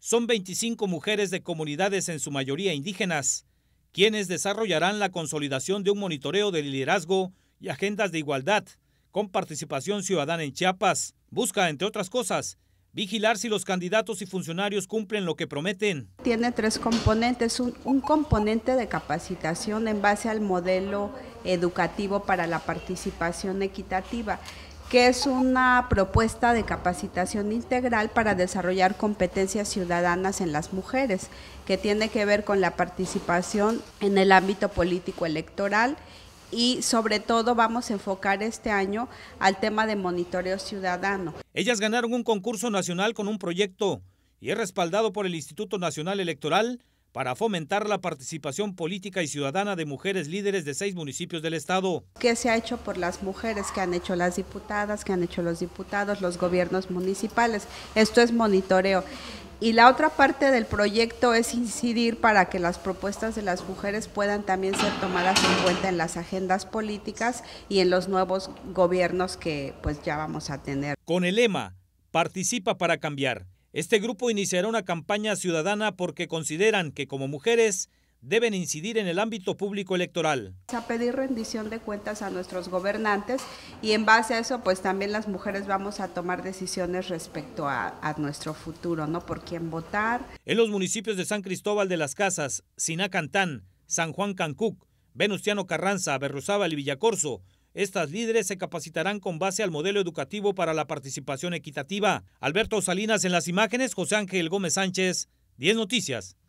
son 25 mujeres de comunidades en su mayoría indígenas, quienes desarrollarán la consolidación de un monitoreo de liderazgo y agendas de igualdad con participación ciudadana en Chiapas. Busca, entre otras cosas, vigilar si los candidatos y funcionarios cumplen lo que prometen. Tiene tres componentes, un, un, componente de capacitación en base al modelo educativo para la participación equitativa que es una propuesta de capacitación integral para desarrollar competencias ciudadanas en las mujeres, que tiene que ver con la participación en el ámbito político electoral y sobre todo vamos a enfocar este año al tema de monitoreo ciudadano. Ellas ganaron un concurso nacional con un proyecto y es respaldado por el Instituto Nacional Electoral para fomentar la participación política y ciudadana de mujeres líderes de seis municipios del estado. ¿Qué se ha hecho por las mujeres? que han hecho las diputadas? que han hecho los diputados, los gobiernos municipales? Esto es monitoreo. Y la otra parte del proyecto es incidir para que las propuestas de las mujeres puedan también ser tomadas en cuenta en las agendas políticas y en los nuevos gobiernos que pues ya vamos a tener. Con el lema Participa para cambiar. Este grupo iniciará una campaña ciudadana porque consideran que como mujeres deben incidir en el ámbito público electoral. A pedir rendición de cuentas a nuestros gobernantes y en base a eso pues también las mujeres vamos a tomar decisiones respecto a, nuestro futuro, ¿no? Por quién votar. En los municipios de San Cristóbal de las Casas, Sinacantán, San Juan Cancuc, Venustiano Carranza, Berruzábal y Villacorso, estas líderes se capacitarán con base al modelo educativo para la participación equitativa. Alberto Salinas en las imágenes, José Ángel Gómez Sánchez, 10 Noticias.